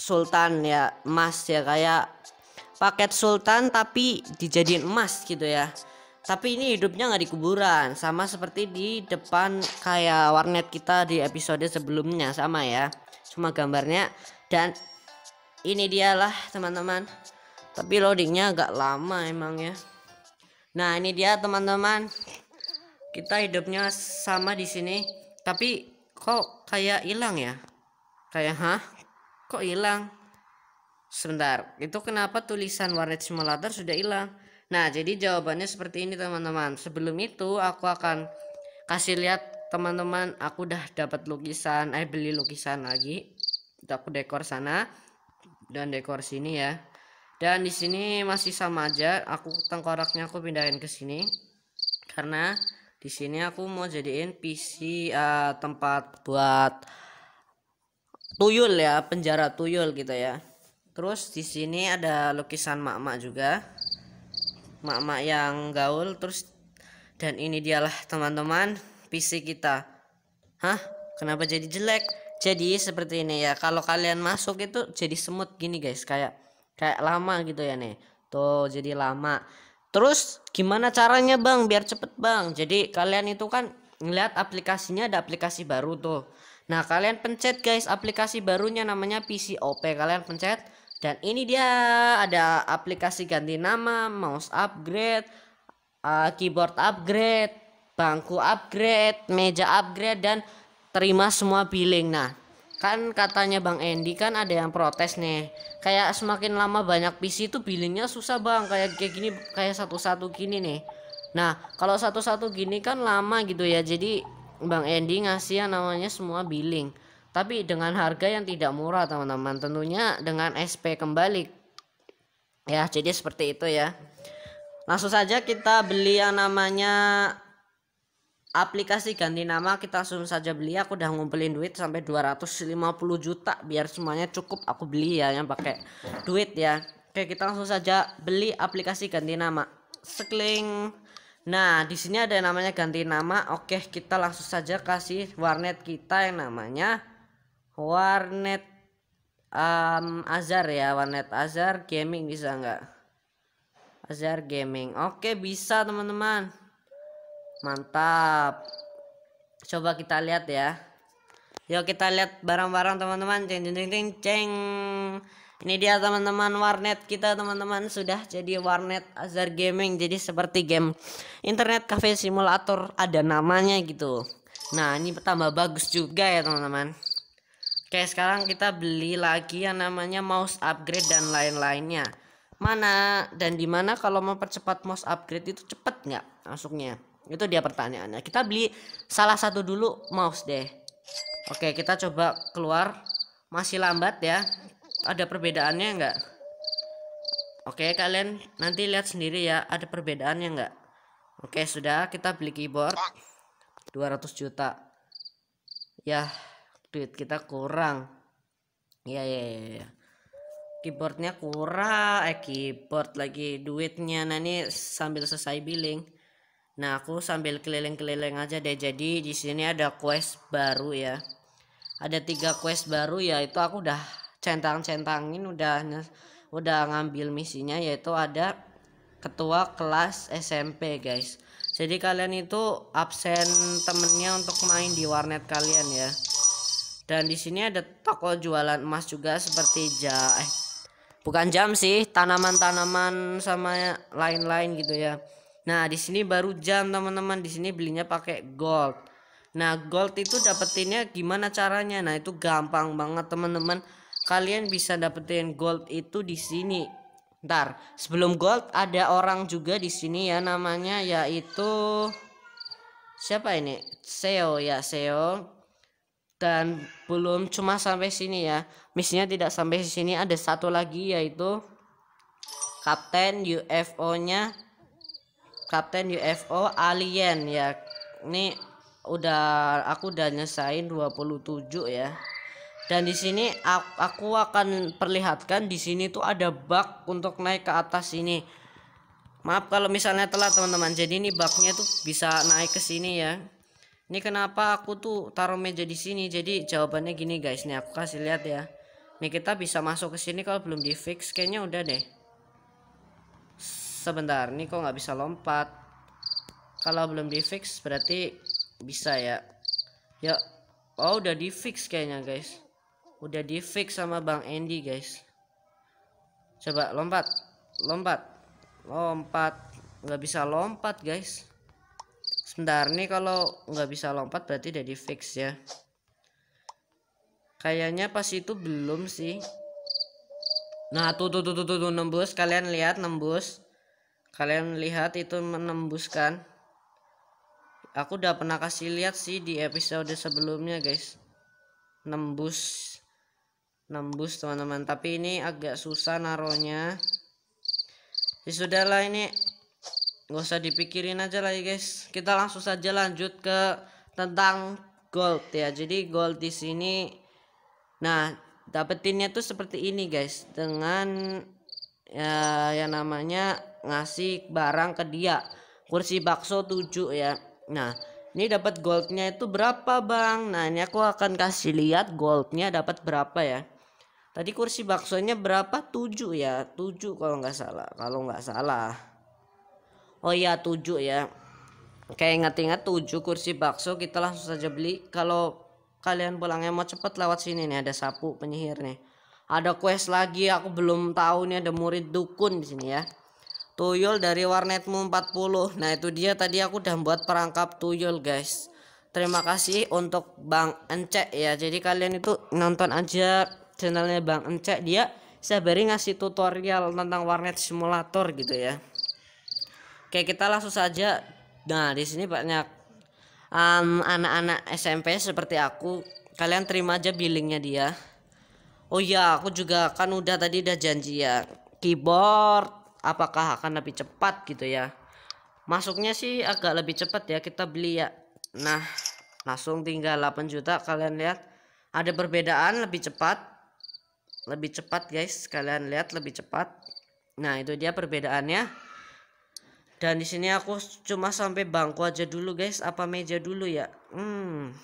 sultan ya emas ya kayak paket sultan tapi dijadiin emas gitu ya tapi ini hidupnya nggak di kuburan sama seperti di depan kayak warnet kita di episode sebelumnya sama ya cuma gambarnya dan ini dialah teman-teman tapi loadingnya agak lama emang ya nah ini dia teman-teman kita hidupnya sama di sini tapi kok kayak hilang ya kayak hah kok hilang sebentar itu kenapa tulisan warnet simulator sudah hilang nah jadi jawabannya seperti ini teman-teman sebelum itu aku akan kasih lihat teman-teman aku udah dapat lukisan eh beli lukisan lagi aku dekor sana dan dekor sini ya dan di sini masih sama aja aku tengkoraknya aku pindahin ke sini karena di sini aku mau jadiin PC uh, eh, tempat buat tuyul ya penjara tuyul gitu ya terus di sini ada lukisan mak-mak juga mak-mak yang gaul terus dan ini dialah teman-teman PC kita hah kenapa jadi jelek jadi seperti ini ya kalau kalian masuk itu jadi semut gini guys kayak kayak lama gitu ya nih tuh jadi lama terus gimana caranya bang biar cepet bang jadi kalian itu kan ngeliat aplikasinya ada aplikasi baru tuh Nah, kalian pencet guys aplikasi barunya namanya PCOP. Kalian pencet dan ini dia ada aplikasi ganti nama, mouse upgrade, uh, keyboard upgrade, bangku upgrade, meja upgrade dan terima semua billing. Nah, kan katanya Bang Endi kan ada yang protes nih. Kayak semakin lama banyak PC itu billingnya susah Bang, kayak kayak gini kayak satu-satu gini nih. Nah, kalau satu-satu gini kan lama gitu ya. Jadi Bang Endi ngasih yang namanya semua billing, tapi dengan harga yang tidak murah, teman-teman. Tentunya dengan SP kembali. Ya, jadi seperti itu ya. Langsung saja kita beli yang namanya aplikasi ganti nama kita langsung saja beli aku udah ngumpulin duit sampai 250 juta biar semuanya cukup aku beli ya yang pakai duit ya oke kita langsung saja beli aplikasi ganti nama sekling Nah, di sini ada yang namanya ganti nama. Oke, kita langsung saja kasih warnet kita yang namanya warnet um, Azar ya, warnet Azar Gaming bisa nggak? Azar Gaming. Oke, bisa teman-teman. Mantap. Coba kita lihat ya. Yuk kita lihat barang-barang teman-teman. Ceng ceng ceng ceng. Ini dia teman-teman warnet kita teman-teman sudah jadi warnet Azar Gaming jadi seperti game internet cafe simulator ada namanya gitu. Nah ini tambah bagus juga ya teman-teman. Oke sekarang kita beli lagi yang namanya mouse upgrade dan lain-lainnya. Mana dan dimana kalau mau percepat mouse upgrade itu cepet nggak masuknya? Itu dia pertanyaannya. Kita beli salah satu dulu mouse deh. Oke kita coba keluar masih lambat ya ada perbedaannya nggak oke kalian nanti lihat sendiri ya ada perbedaannya nggak oke sudah kita beli keyboard 200 juta ya duit kita kurang ya ya ya, ya. keyboardnya kurang eh keyboard lagi duitnya nah ini sambil selesai billing Nah, aku sambil keliling-keliling aja deh. Jadi di sini ada quest baru ya. Ada tiga quest baru ya. Itu aku udah centang-centangin udah udah ngambil misinya yaitu ada ketua kelas SMP guys jadi kalian itu absen temennya untuk main di warnet kalian ya dan di sini ada toko jualan emas juga seperti ja eh bukan jam sih tanaman-tanaman sama lain-lain gitu ya nah di sini baru jam teman-teman di sini belinya pakai gold nah gold itu dapetinnya gimana caranya nah itu gampang banget teman-teman kalian bisa dapetin gold itu di sini ntar sebelum gold ada orang juga di sini ya namanya yaitu siapa ini Seo ya Seo dan belum cuma sampai sini ya misinya tidak sampai sini ada satu lagi yaitu kapten UFO nya kapten UFO alien ya ini udah aku udah nyesain 27 ya dan di sini aku akan perlihatkan di sini tuh ada bug untuk naik ke atas ini maaf kalau misalnya telat teman-teman jadi ini baknya tuh bisa naik ke sini ya ini kenapa aku tuh taruh meja di sini jadi jawabannya gini guys nih aku kasih lihat ya nih kita bisa masuk ke sini kalau belum di fix kayaknya udah deh sebentar nih kok nggak bisa lompat kalau belum di fix berarti bisa ya Ya. oh udah di fix kayaknya guys udah di fix sama Bang Andy guys coba lompat lompat lompat nggak bisa lompat guys sebentar nih kalau nggak bisa lompat berarti udah di fix ya kayaknya pas itu belum sih nah tuh tuh tuh tuh, tuh nembus kalian lihat nembus kalian lihat itu menembuskan aku udah pernah kasih lihat sih di episode sebelumnya guys nembus nembus teman-teman tapi ini agak susah naronya ya sudahlah ini gak usah dipikirin aja lagi ya guys kita langsung saja lanjut ke tentang gold ya jadi gold di sini nah dapetinnya tuh seperti ini guys dengan ya yang namanya ngasih barang ke dia kursi bakso 7 ya nah ini dapat goldnya itu berapa bang nah ini aku akan kasih lihat goldnya dapat berapa ya Tadi kursi baksonya berapa? 7 ya. 7 kalau nggak salah. Kalau nggak salah. Oh iya 7 ya. Kayak ingat-ingat 7 kursi bakso kita langsung saja beli. Kalau kalian pulangnya mau cepet lewat sini nih ada sapu penyihir nih. Ada quest lagi aku belum tahu nih ada murid dukun di sini ya. Tuyul dari warnetmu 40. Nah itu dia tadi aku udah buat perangkap tuyul guys. Terima kasih untuk Bang Encek ya. Jadi kalian itu nonton aja channelnya Bang Encek dia saya beri ngasih tutorial tentang warnet simulator gitu ya. Oke, kita langsung saja. Nah, di sini banyak um, anak-anak um, SMP seperti aku. Kalian terima aja billingnya dia. Oh ya aku juga kan udah tadi udah janji ya. Keyboard apakah akan lebih cepat gitu ya. Masuknya sih agak lebih cepat ya, kita beli ya. Nah, langsung tinggal 8 juta kalian lihat ada perbedaan lebih cepat lebih cepat guys kalian lihat lebih cepat nah itu dia perbedaannya dan di sini aku cuma sampai bangku aja dulu guys apa meja dulu ya hmm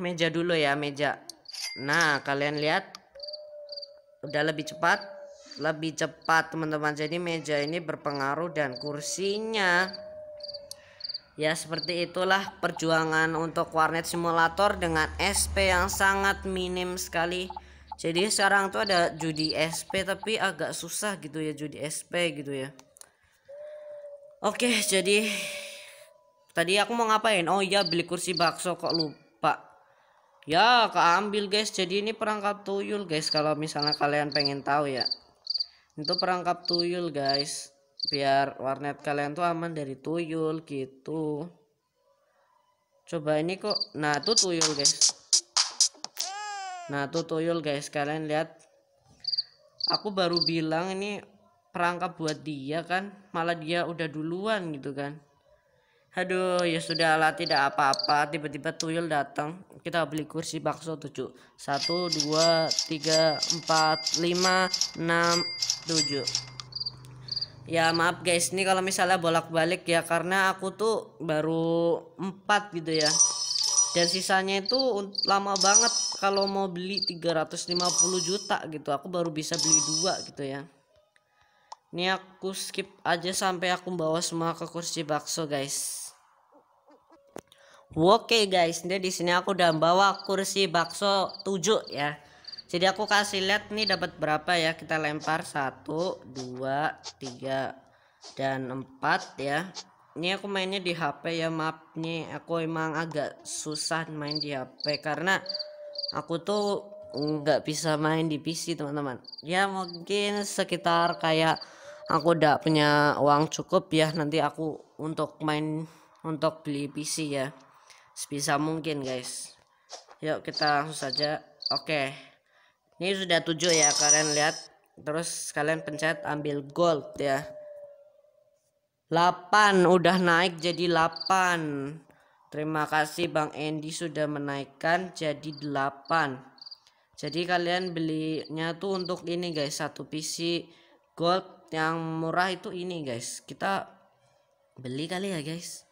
meja dulu ya meja nah kalian lihat udah lebih cepat lebih cepat teman-teman jadi meja ini berpengaruh dan kursinya Ya seperti itulah perjuangan untuk warnet simulator dengan SP yang sangat minim sekali jadi sekarang tuh ada judi SP tapi agak susah gitu ya judi SP gitu ya oke jadi tadi aku mau ngapain oh iya beli kursi bakso kok lupa ya keambil guys jadi ini perangkap tuyul guys kalau misalnya kalian pengen tahu ya itu perangkap tuyul guys biar warnet kalian tuh aman dari tuyul gitu coba ini kok nah itu tuyul guys nah tuh tuyul guys kalian lihat aku baru bilang ini perangkap buat dia kan malah dia udah duluan gitu kan aduh ya sudah lah tidak apa-apa tiba-tiba tuyul datang kita beli kursi bakso tujuh satu dua tiga empat lima enam tujuh ya maaf guys ini kalau misalnya bolak-balik ya karena aku tuh baru empat gitu ya dan sisanya itu lama banget kalau mau beli 350 juta gitu aku baru bisa beli dua gitu ya ini aku skip aja sampai aku bawa semua ke kursi bakso guys Oke okay guys, jadi di sini aku udah bawa kursi bakso 7 ya. Jadi aku kasih lihat nih dapat berapa ya. Kita lempar 1 2 3 dan 4 ya ini aku mainnya di HP ya maaf nih aku emang agak susah main di HP karena aku tuh nggak bisa main di PC teman-teman ya mungkin sekitar kayak aku udah punya uang cukup ya nanti aku untuk main untuk beli PC ya sebisa mungkin guys yuk kita langsung saja oke ini sudah 7 ya kalian lihat terus kalian pencet ambil gold ya 8 udah naik jadi 8 Terima kasih Bang Endi sudah menaikkan jadi 8 Jadi kalian belinya tuh untuk ini guys Satu PC gold yang murah itu ini guys Kita beli kali ya guys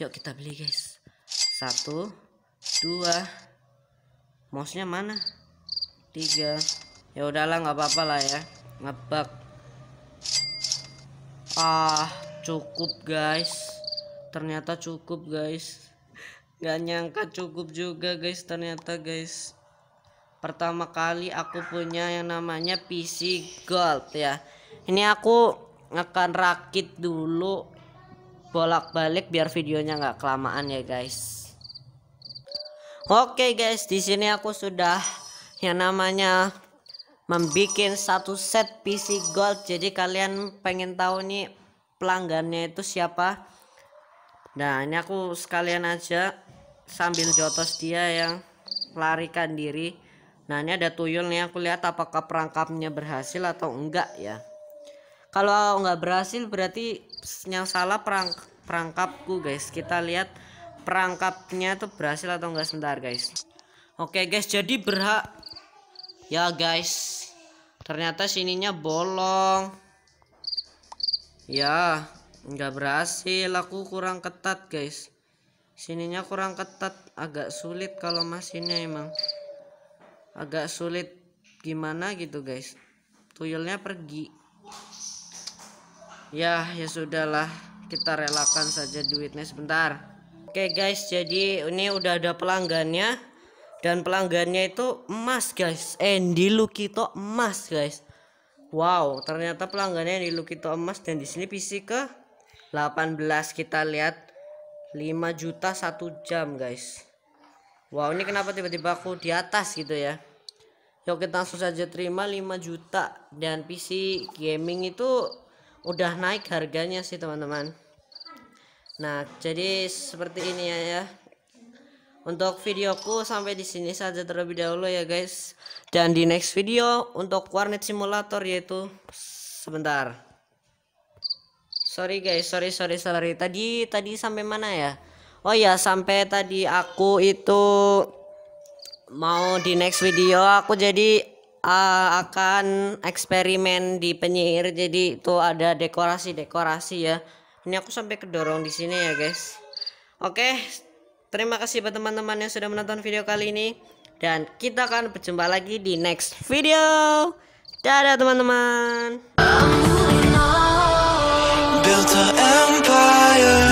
Yuk kita beli guys Satu Dua Mouse-nya mana? Tiga Ya udahlah nggak apa-apa lah ya Ngebug Ah cukup guys ternyata cukup guys gak nyangka cukup juga guys ternyata guys pertama kali aku punya yang namanya PC Gold ya ini aku akan rakit dulu bolak-balik biar videonya gak kelamaan ya guys oke okay guys di sini aku sudah yang namanya membuat satu set PC Gold jadi kalian pengen tahu nih pelanggannya itu siapa nah ini aku sekalian aja sambil jotos dia yang larikan diri nah ini ada tuyul nih aku lihat apakah perangkapnya berhasil atau enggak ya kalau nggak berhasil berarti yang salah perang perangkapku guys kita lihat perangkapnya itu berhasil atau enggak sebentar guys oke guys jadi berhak ya guys ternyata sininya bolong ya nggak berhasil aku kurang ketat guys sininya kurang ketat agak sulit kalau mesinnya emang agak sulit gimana gitu guys tuyulnya pergi ya ya sudahlah kita relakan saja duitnya sebentar oke guys jadi ini udah ada pelanggannya dan pelanggannya itu emas guys Andy Lukito emas guys Wow, ternyata pelanggannya di Lukito Emas dan di sini PC ke 18 kita lihat 5 juta satu jam, guys. Wow, ini kenapa tiba-tiba aku di atas gitu ya? Yuk kita langsung saja terima 5 juta dan PC gaming itu udah naik harganya sih, teman-teman. Nah, jadi seperti ini ya ya. Untuk videoku sampai di sini saja terlebih dahulu ya guys. Dan di next video untuk warnet simulator yaitu sebentar. Sorry guys, sorry sorry sorry. Tadi tadi sampai mana ya? Oh ya sampai tadi aku itu mau di next video aku jadi uh, akan eksperimen di penyihir jadi itu ada dekorasi dekorasi ya ini aku sampai kedorong di sini ya guys oke okay. Terima kasih buat teman-teman yang sudah menonton video kali ini. Dan kita akan berjumpa lagi di next video. Dadah teman-teman. empire